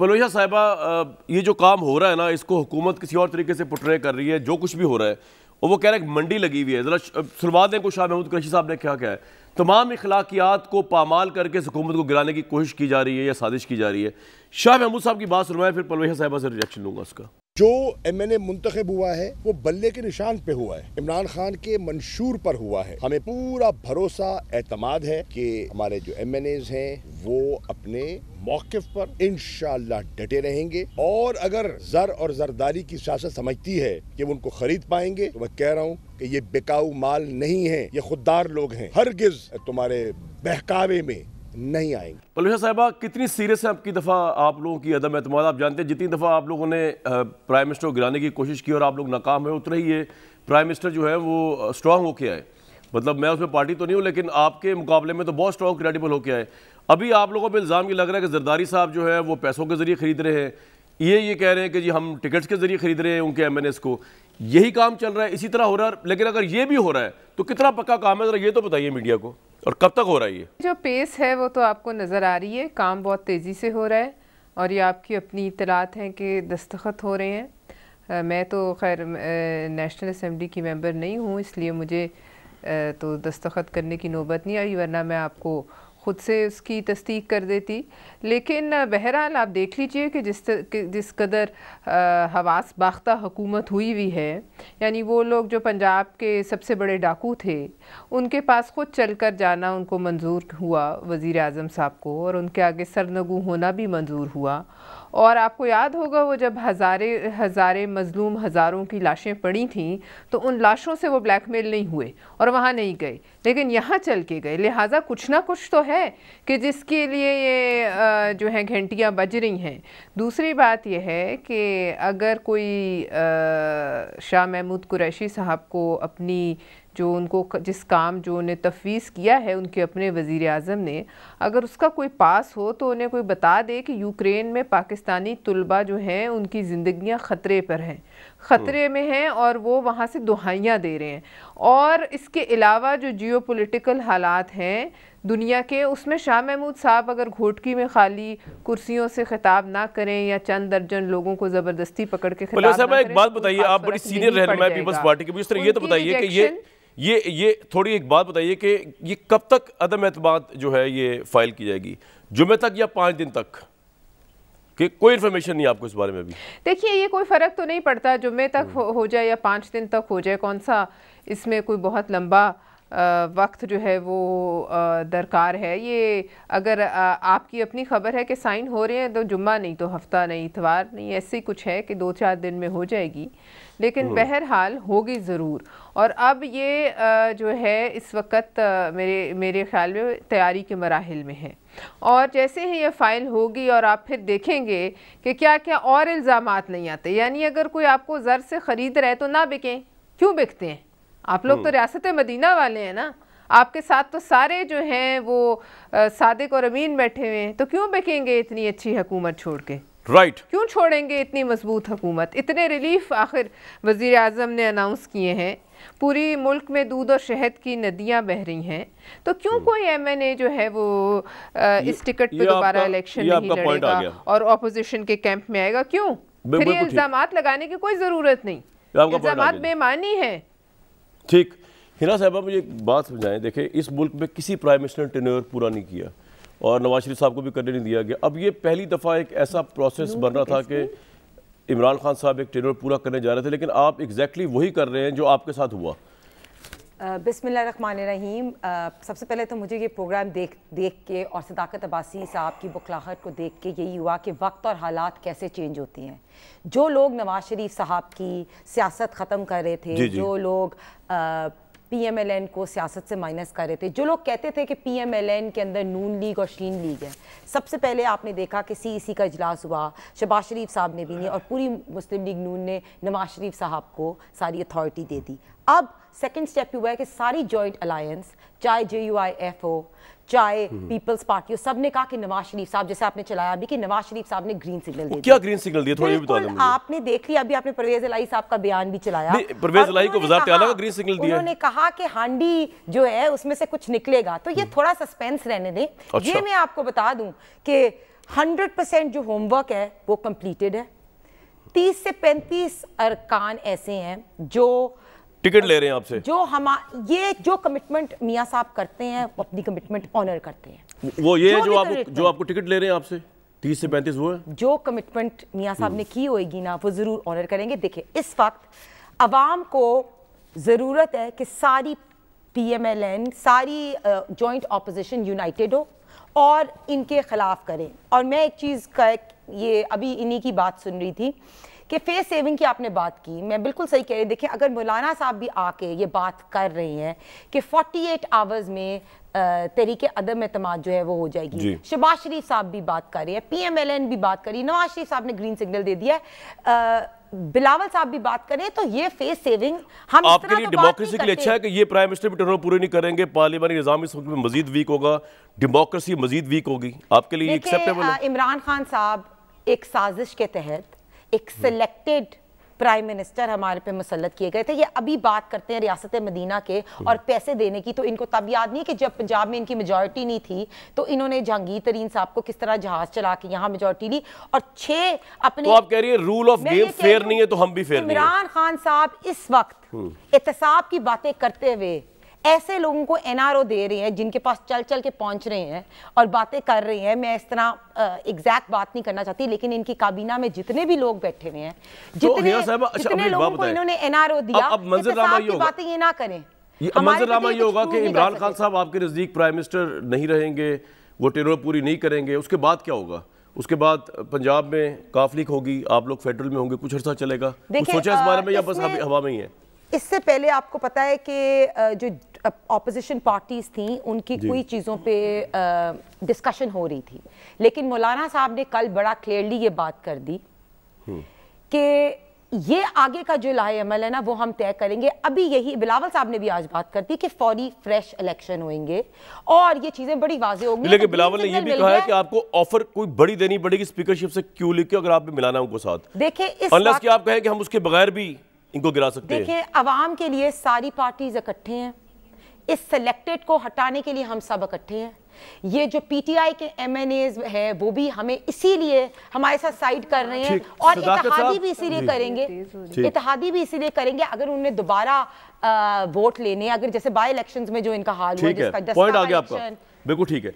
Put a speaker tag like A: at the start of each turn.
A: पलोशा साहिबा ये जो काम हो रहा है ना इसको हुकूमत किसी और तरीके से पुटरे कर रही है जो कुछ भी हो रहा है और वो कह रहे हैं मंडी लगी हुई है ज़रा सुनवा दें को शाह महमूद कुरैशी साहब ने क्या क्या है तमाम इखलाकियात को पामाल करके इस हुकूमत को गिराने की कोशिश की जा रही है या साजिश की जा रही है शाह महमूद साहब की बात सुनवाए फिर पलवेशा साहिबा से रिएक्शन लूँगा उसका जो एम एन ए मुंतब हुआ है वो बल्ले के निशान पे हुआ है इमरान खान के मंशूर पर हुआ है हमें पूरा भरोसा एतमाद है कि हमारे जो एम एन एज हैं वो अपने मौकफ पर इन डटे रहेंगे और अगर जर और जरदारी की सियासत समझती है कि वो उनको खरीद पाएंगे तो मैं कह रहा हूँ कि ये बिकाऊ माल नहीं है ये खुददार लोग हैं हर गिज तुम्हारे बहकावे में नहीं आएंगे पलूषा साहबा कितनी सीरियस है आपकी दफ़ा आप लोगों की अदम एतम आप जानते हैं जितनी दफ़ा आप लोगों ने प्राइम मिनिस्टर को गिराने की कोशिश की और आप लोग नाकाम है उतना ही ये प्राइम मिनिस्टर जो है वो स्ट्रांग होके आए मतलब मैं उसमें पार्टी तो नहीं हूँ लेकिन आपके मुकाबले में तो बहुत स्ट्रॉन्ग क्रेडिबल होके आए अभी आप लोगों पर इल्ज़ाम ये लग रहा है कि जरदारी साहब जो है वो पैसों के ज़रिए ख़रीद रहे हैं ये ये कह रहे हैं कि जी हम टिकट्स के ज़रिए ख़रीद रहे हैं उनके एम को यही काम चल रहा है इसी तरह हो रहा है लेकिन अगर ये भी हो रहा है तो कितना पक्का काम है ये तो बताइए मीडिया को और कब तक हो रहा है ये
B: जो पेस है वो तो आपको नज़र आ रही है काम बहुत तेज़ी से हो रहा है और ये आपकी अपनी इतलात हैं कि दस्तखत हो रहे हैं आ, मैं तो खैर नेशनल असम्बली की मेंबर नहीं हूँ इसलिए मुझे आ, तो दस्तखत करने की नौबत नहीं आई वरना मैं आपको खुद से उसकी तस्दीक कर देती लेकिन बहरहाल आप देख लीजिए कि जिस कि जिस कदर हवास बाख्ता हुकूमत हुई हुई है यानी वो लोग जो पंजाब के सबसे बड़े डाकू थे उनके पास खुद चल कर जाना उनको मंजूर हुआ वज़ी अजम साहब को और उनके आगे सरनगु होना भी मंजूर हुआ और आपको याद होगा वो जब हज़ारे हज़ारे मज़लूम हज़ारों की लाशें पड़ी थीं तो उन लाशों से वो ब्लैकमेल नहीं हुए और वहाँ नहीं गए लेकिन यहाँ चल के गए लिहाजा कुछ ना कुछ तो है कि जिसके लिए ये जो है घंटियाँ बज रही हैं दूसरी बात यह है कि अगर कोई शाह महमूद कुरैशी साहब को अपनी जो उनको जिस काम जो उन्हें तफवीज़ किया है उनके अपने वज़ी अजम ने अगर उसका कोई पास हो तो उन्हें कोई बता दे कि यूक्रेन में पाकिस्तानी तलबा जो हैं उनकी ज़िंदियाँ ख़तरे पर हैं ख़तरे हम्म। में हैं और वो वहाँ से दुहाइयाँ दे रहे हैं और इसके अलावा जो जियो पोलिटिकल हालात हैं दुनिया के उसमें शाह महमूद साहब अगर घोटकी में खाली कुर्सियों से खिताब ना करें या चंद दर्जन लोगों को जबरदस्ती पकड़ के करें, एक बात तो बताइए आप बड़ी तो सीनियर रहनुमा पीपल्स पार्टी के भी इस तरह ये तो बताइए कि ये
A: ये ये थोड़ी एक बात बताइए कि ये कब तक अदम एतम जो है ये फाइल की जाएगी जुमे तक या पाँच दिन तक कि कोई इन्फॉर्मेशन नहीं आपको इस बारे में भी
B: देखिए ये कोई फ़र्क तो नहीं पड़ता जुमे तक हम्म। हो जाए या पाँच दिन तक हो जाए कौन सा इसमें कोई बहुत लंबा वक्त जो है वो दरकार है ये अगर आपकी अपनी खबर है कि साइन हो रहे हैं तो जुम्मा नहीं तो हफ्ता नहीं इतवार नहीं ऐसे कुछ है कि दो चार दिन में हो जाएगी लेकिन हम्म। बहरहाल होगी ज़रूर और अब ये जो है इस वक्त मेरे मेरे ख्याल में तैयारी के मराहल में है और जैसे ही ये फ़ाइल होगी और आप फिर देखेंगे कि क्या क्या और इल्ज़ाम नहीं आते यानी अगर कोई आपको ज़र से ख़रीद रहे तो ना बिकें क्यों बिकते हैं आप लोग तो हम्म। रियासत मदीना वाले हैं ना आपके साथ तो सारे जो हैं वो सादिक और अमीन बैठे हुए हैं तो क्यों बिकेंगे इतनी अच्छी हुकूमत छोड़ के राइट right. क्यों छोड़ेंगे इतनी मजबूत हुकूमत इतने रिलीफ आखिर वज़ी अजम ने अनाउंस किए हैं पूरी मुल्क में दूध और शहद की नदियाँ बह रही हैं तो क्यों हम्म। कोई एम एन ए जो है वो आ, इस टिकट पे दोबारा इलेक्शन नहीं लड़ेगा और अपोजिशन के कैंप में आएगा क्यों फिर इल्ज़ाम लगाने की कोई ज़रूरत नहीं इल्ज़ाम बेमानी है
A: ठीक हिना साहबा मुझे एक बात समझाएं देखें इस मुल्क में किसी प्राइम मिनिस्टर ने टेनर पूरा नहीं किया और नवाज शरीफ साहब को भी करने नहीं दिया गया अब ये पहली दफ़ा एक ऐसा प्रोसेस बन रहा था कि इमरान खान साहब एक टेनर पूरा करने जा रहे थे लेकिन आप एग्जैक्टली exactly वही कर रहे हैं जो आपके साथ हुआ
C: रहीम सबसे पहले तो मुझे ये प्रोग्राम देख देख के और सदाकत अबासी साहब की बुखलाहट को देख के यही हुआ कि वक्त और हालात कैसे चेंज होती हैं जो लोग नवाज शरीफ साहब की सियासत ख़त्म कर रहे थे जी जी। जो लोग पी एम एल एन को सियासत से माइनस कर रहे थे जो लोग कहते थे कि पी एम एल एन के अंदर नून लीग और शीन लीग है सबसे पहले आपने देखा कि सी ई सी का इजलास हुआ शबाज शरीफ साहब ने भी नहीं और पूरी मुस्लिम लीग नून ने नवाज शरीफ साहब को सारी अथॉरिटी दे दी अब सेकेंड स्टेप ये हुआ है कि सारी ज्वाइंट अलायंस चाहे जे यू आई एफ ओ चाहे पीपल्स पार्टी हो सब ने कहा कि नवाज शरीफ साहब जैसे आपने चलाया अभी कि नवाज शरीफ साहब ने ग्रीन सिग्नल दिया क्या
A: ग्रीन सिग्नल दिया थोड़ा ये बता
C: आपने देख लिया अभी आपने परवेज अलाई साहब का बयान भी चलाया परवेज अलाई को वजारत आला का ग्रीन सिग्नल दिया उन्होंने कहा कि हांडी जो है उसमें से कुछ निकलेगा तो ये हम्म। थोड़ा सस्पेंस रहने दें ये अच्छा। मैं आपको बता दूं कि हंड्रेड जो होमवर्क है वो कंप्लीटेड है तीस से पैंतीस अरकान ऐसे हैं जो
A: टिकट ले रहे हैं आपसे
C: जो हम ये जो कमिटमेंट मियाँ साहब करते हैं अपनी कमिटमेंट ऑनर करते हैं
A: वो ये जो, जो जो आपको टिकट ले रहे हैं आपसे तीस से पैंतीस वो है
C: जो कमिटमेंट मियाँ साहब ने हम्म। की होगी ना वो ज़रूर ऑनर करेंगे देखिए इस वक्त आवाम को ज़रूरत है कि सारी पी एम एल एन सारी जॉइंट अपोजिशन यूनाइटेड हो और इनके ख़िलाफ़ करें और मैं एक चीज़ का ये अभी इन्हीं की बात सुन रही थी कि फेस सेविंग की आपने बात की मैं बिल्कुल सही कह रही देखिए अगर मौलाना साहब भी आके ये बात कर रहे हैं कि 48 आवर्स में तरीके अदम अतमाद जो है वो हो जाएगी शबाज शरीफ साहब भी बात कर रहे हैं पी एम एल एन भी बात करी नवाज शरीफ साहब ने ग्रीन सिग्नल दे दिया है बिलावल साहब भी बात करें तो ये फेस सेविंग हम आपके लिए डेमोक्रेसी तो के लिए अच्छा है कि
A: ये प्राइम मिनिस्टर भी टर्नओवर पूरे नहीं करेंगे पार्लियामानी निजाम इस वक्त में मजीद वीक होगा डेमोक्रेसी मजीद वीक होगी आपके लिए एक्सेप्टेबल
C: इमरान खान साहब एक साजिश के तहत एक सिलेक्टेड प्राइम मिनिस्टर हमारे पे मुसलत किए गए थे ये अभी बात करते हैं रियासत मदीना के हम्म। और पैसे देने की तो इनको तब याद नहीं है कि जब पंजाब में इनकी मेजोरिटी नहीं थी तो इन्होंने जहांगीर तरीन साहब को किस तरह जहाज चला के यहाँ मेजोरिटी ली और छह अपने तो आप कह रही है रूल ऑफ गेम फेयर नहीं
A: है तो हम भी फेयर इमरान
C: खान साहब इस वक्त हम्म। एहतसाब की बातें करते हुए ऐसे लोगों को एनआरओ दे रहे हैं जिनके पास चल चल के पहुंच रहे हैं और बातें कर रहे हैं मैं इस तरह एग्जैक्ट बात नहीं करना चाहती लेकिन इनकी काबीना में जितने भी लोग बैठे हुए हैं तो जितने, तो जितने अच्छा, लोगों को इन्होंने एनआरओ दिया अब, अब बातें ये ना करें मंजर मंजरनामा ये होगा कि इमरान खान
A: साहब आपके नज़दीक प्राइम मिनिस्टर नहीं रहेंगे वो टेरर पूरी नहीं करेंगे उसके बाद क्या होगा उसके बाद पंजाब में काफलिक होगी आप लोग फेडरल में होंगे कुछ अर्सा चलेगा सोचा इस बारे में या बस हवा में ही है
C: इससे पहले आपको पता है कि जो अपोजिशन पार्टीज थी उनकी कोई चीज़ों पे डिस्कशन हो रही थी लेकिन मौलाना साहब ने कल बड़ा क्लियरली ये बात कर दी हम्म। कि ये आगे का जो लाए अमल है ना वो हम तय करेंगे अभी यही बिलावल साहब ने भी आज बात कर दी कि फौरी फ्रेश इलेक्शन होंगे और ये चीजें बड़ी वाजे होंगी लेकिन तो बिलावल ने ये भी कहा है कि
A: आपको ऑफर कोई बड़ी देनी पड़ेगी स्पीकरशिप से क्यों लेके अगर आपने मिलाना उनको साथ
C: देखिए आप
A: कहें कि हम उसके बगैर भी इनको गिरा सकते हैं देखिए
C: आवाम के लिए सारी पार्टीज इकट्ठे हैं इस सेलेक्टेड को हटाने के लिए हम सब इकट्ठे हैं ये जो पीटीआई के एमएनएज है वो भी हमें इसीलिए हमारे साथ साइड कर रहे हैं और इतिहादी भी इसीलिए करेंगे इतिहादी भी इसीलिए करेंगे अगर उन्हें दोबारा वोट लेने अगर जैसे बाई इलेक्शंस में जो इनका हाल हुआ जिसका
A: बिल्कुल ठीक है